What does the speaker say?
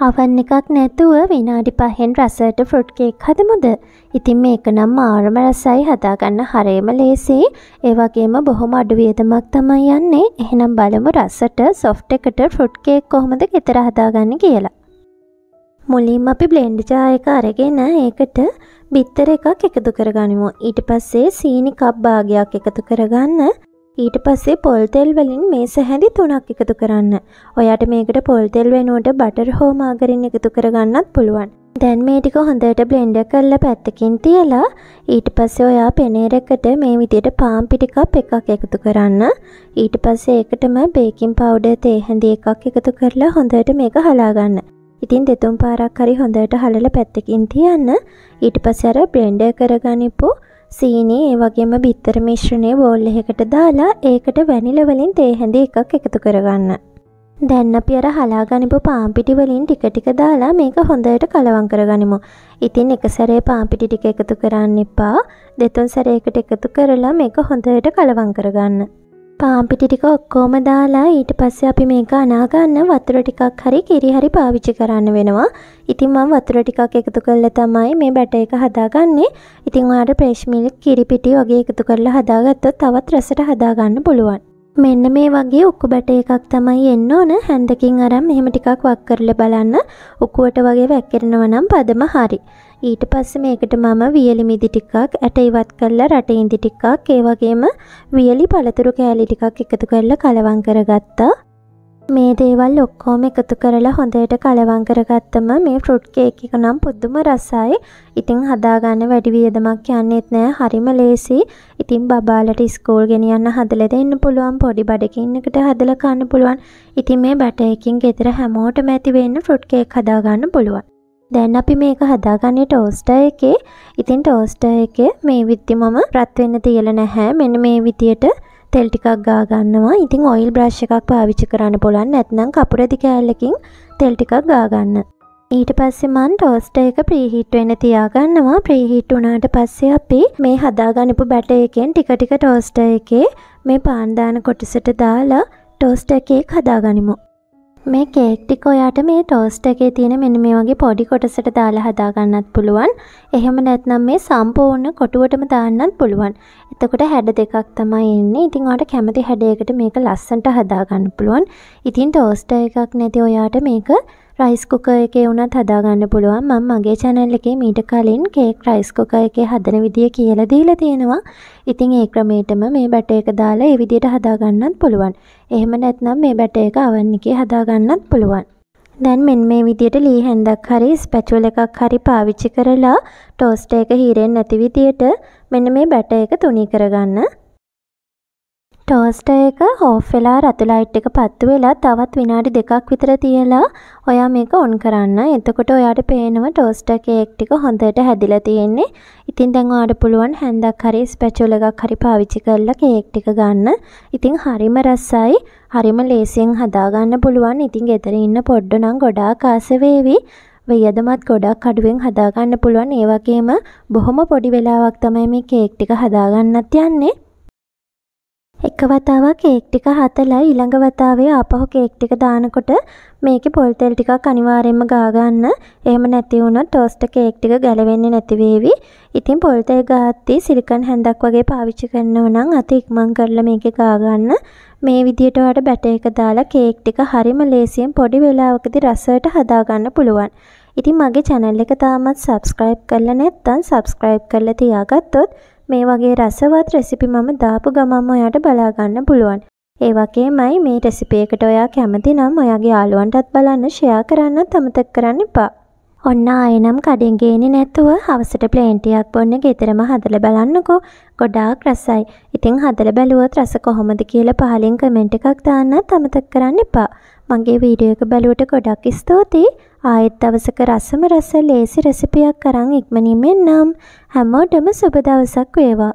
හවන් එකක් නැතුව විනාඩි පහෙන් රසට ෆෘට් කේක් හදමුද? ඉතින් මේක නම් මාරම රසයි හදාගන්න හරේම ලේසි. ඒ වගේම බොහොම අඩු වියදමක් තමයි යන්නේ. එහෙනම් බලමු රසට සොෆ්ට් එකට ෆෘට් කේක් කොහොමද ගෙදර හදාගන්නේ කියලා. මුලින්ම අපි බ්ලෙන්ඩ් ජාර එක අරගෙන ඒකට බිත්තර එකක් එකතු කරගනිමු. ඊට පස්සේ සීනි කප් භාගයක් එකතු කරගන්න. ඊට පස්සේ පොල්තෙල් වලින් මේ සැහැඳි තුනක් එකතු කරන්න. ඔයාට මේකට පොල්තෙල් වෙනුවට බටර් හෝ මාගරින් එකතු කරගන්නත් පුළුවන්. දැන් මේ ටික හොඳට බ්ලෙන්ඩර් කරලා පැත්තකින් තියලා ඊට පස්සේ ඔයා පෙනේරකට මේ විදිහට පාන් පිටි කප් එකක් එකතු කරන්න. ඊට පස්සේ ඒකටම බේකින් පවුඩර් තේ හැඳි එකක් එකතු කරලා හොඳට මේක හලා ගන්න. ඉතින් දෙතුන් පාරක් හරි හොඳට හලලා පැත්තකින් තියන්න. ඊට පස්සේ අර බ්ලෙන්ඩර් කරගනිපෝ සීනි ඒ වගේම බිත්තර මිශ්‍රණය බෝල් එකකට දාලා ඒකට වැනිල වලින් තේ හැඳි එකක් එකතු කරගන්න. දැන් අපි අර හලා ගනිපු පාම්පිටි වලින් ටික ටික දාලා මේක හොඳට කලවම් කරගනිමු. ඉතින් එක සැරේ පාම්පිටි ටික එකතු කරන්න එපා. දෙතුන් සැරයකට එකතු කරලා මේක හොඳට කලවම් කරගන්න. පාම්පිටි ටික ඔක්කොම දාලා ඊට පස්සේ අපි මේක අනාගන්න වතුර ටිකක් හරි කිරි හරි පාවිච්චි කරන්න වෙනවා. ඉතින් මම වතුර ටිකක් එකතු කරලා තමයි මේ බැට එක හදාගන්නේ. ඉතින් ඔයාලට ප්‍රේෂ් මිල්ක් කිරි පිටි වගේ එකතු කරලා හදාගත්තොත් තවත් රසට හදාගන්න පුළුවන්. මෙන්න මේ වගේ උක්කු බැට එකක් තමයි එන්න ඕන හැන්දකින් අරම් මෙහෙම ටිකක් වක් කරලා බලන්න උකුවට වගේ වැක්කිරෙනවා නම් පදම හරි. ඊට පස්සේ මේකට මම වියලි මිදි ටිකක් ඇට ඉවත් කරලා රටේ ඉඳි ටිකක් ඒ වගේම වියලි පළතුරු කෑලි ටිකක් එකතු කරලා කලවම් කරගත්තා. මේ දේවල් ඔක්කෝම එකතු කරලා හොඳයට කලවං කරගත්තම මේ ෆෘට් කේක් එක නම් පුදුම රසයි. ඉතින් හදාගන්න වැඩි වියදමක් යන්නෙත් නෑ. හරිම ලේසි. ඉතින් බබාලට ඉස්කෝල් ගෙනියන්න හදලා දෙන්න පුළුවන්. පොඩි බඩගින්නකට හදලා කන්න පුළුවන්. ඉතින් මේ බටර් එකකින් ගෙදර හැමෝටම ඇති වෙන්න ෆෘට් කේක් හදාගන්න පුළුවන්. දැන් අපි මේක හදාගන්නේ ටෝස්ටර් එකේ. ඉතින් ටෝස්ටර් එකේ මේ විදිහට මම රත් වෙන්න තියලා නැහැ. මෙන්න මේ විදියට තෙල් ටිකක් ගා ගන්නවා. ඉතින් ඔයිල් බ්‍රෂ් එකක් පාවිච්චි කරන්න පුළුවන්. නැත්නම් කපුර දිග ඇල්ලකින් තෙල් ටිකක් ගා ගන්න. ඊට පස්සේ මන් ටෝස්ටර් එක ප්‍රීහීට් වෙන්න තියාගන්නවා. ප්‍රීහීට් වුණාට පස්සේ අපි මේ හදාගන්නපු බැට එකෙන් ටික ටික ටෝස්ටර් එකේ මේ පාන් දාන කොටසට දාලා ටෝස්ටර් එකේ හදාගනිමු. මේ කේක් ටික ඔයාට මේ ටෝස්ට් එකේ තියෙන මෙන්න මේ වගේ පොඩි කොටසට දාලා හදාගන්නත් පුළුවන්. එහෙම නැත්නම් මේ සම්පූර්ණ කොටුවටම දාන්නත් පුළුවන්. එතකොට හැඩ දෙකක් තමයි එන්නේ. ඉතින් ඔයාලට කැමති හැඩයකට මේක ලස්සනට හදාගන්න පුළුවන්. ඉතින් ටෝස්ටර් එකක් නැති ඔයාට මේක රයිස් කුකර් එකේ වුණත් හදාගන්න පුළුවන් මම මගේ channel එකේ මීට කලින් කේක් රයිස් කුකර් එකේ හදන විදිය කියලා දීලා තියෙනවා. ඉතින් ඒ ක්‍රමයටම මේ බැට එක දාලා ඒ විදියට හදාගන්නත් පුළුවන්. එහෙම නැත්නම් මේ බැට එක oven එකේ හදාගන්නත් පුළුවන්. දැන් මෙන්න මේ විදියට ලී හැන්දක් හරි ස්පැචුල එකක් හරි පාවිච්චි කරලා ටෝස්ටර් එක හීරෙන්නේ නැති විදියට මෙන්න මේ බැට එක තුනී කරගන්න. ටෝස්ටර් එක ඕෆ් වෙලා රතු ලයිට් එක පත්තු වෙලා තවත් විනාඩි දෙකක් විතර තියලා ඔයා මේක ඔන් කරන්න. එතකොට ඔයාට පේනවා ටෝස්ටර් කේක් ටික හොඳට හැදිලා තියෙන්නේ. ඉතින් දැන් ඔයාට පුළුවන් හැන්දක් හරි ස්පැචුල එකක් හරි පාවිච්චි කරලා කේක් ටික ගන්න. ඉතින් හරිම රසයි. හරිම ලේසියෙන් හදාගන්න පුළුවන්. ඉතින් ගෙදර ඉන්න පොඩ්ඩ නම් ගොඩාක් ආස වේවි. වියදමත් ගොඩක් අඩුවෙන් හදාගන්න පුළුවන් ඒ වගේම බොහොම පොඩි වෙලාවක් තමයි මේ කේක් ටික හදාගන්නත් යන්නේ එක වතාවක් කේක් ටික හතලා ඊළඟ වතාවේ ආපහු කේක් ටික දානකොට මේකේ පොල් තෙල් ටිකක් අනිවාර්යයෙන්ම ගා ගන්න. එහෙම නැති වුණොත් ටෝස්ට් කේක් ටික ගැලවෙන්නේ නැති වේවි. ඉතින් පොල් තෙල් ගාද්දී සිලිකන් හැන්දක් වගේ පාවිච්චි කරනවා නම් අත ඉක්මන් කරලා මේකේ ගා ගන්න. මේ විදියට ඔයාලට බැටර් එක දාලා කේක් ටික හරිම ලේසියෙන් පොඩි වෙලාවකදී රසයට හදා ගන්න පුළුවන්. ඉතින් මගේ channel එක තාමත් subscribe කරලා නැත්නම් subscribe කරලා තියාගත්තොත් මේ වගේ රසවත් රෙසිපි මම දාපු ගමන්ම ඔයාට බලා ගන්න පුළුවන්. ඒ වගේමයි මේ රෙසිපි එකට ඔයා කැමති නම් ඔයාගේ යාළුවන්ටත් බලන්න ෂෙයා කරන්නත් අමතක කරන්න එපා. ඔන්න ආයෙනම් කඩෙන් ගේන්නේ නැතුව හවසට ප්ලේන් ටිකක් බොන්න ගෙදරම හදලා බලන්නකෝ. ගොඩාක් රසයි. ඉතින් හදලා බැලුවොත් රස කොහොමද කියලා පහලින් කමෙන්ට් එකක් දාන්නත් අමතක කරන්න එපා. මගේ වීඩියෝ එක බැලුවට ගොඩක් ස්තුතියි. ආයෙත් දවසක රසම රස ලේසි රෙසිපියක් අරන් ඉක්මනින් එන්නම්. හැමෝටම සුබ දවසක් වේවා.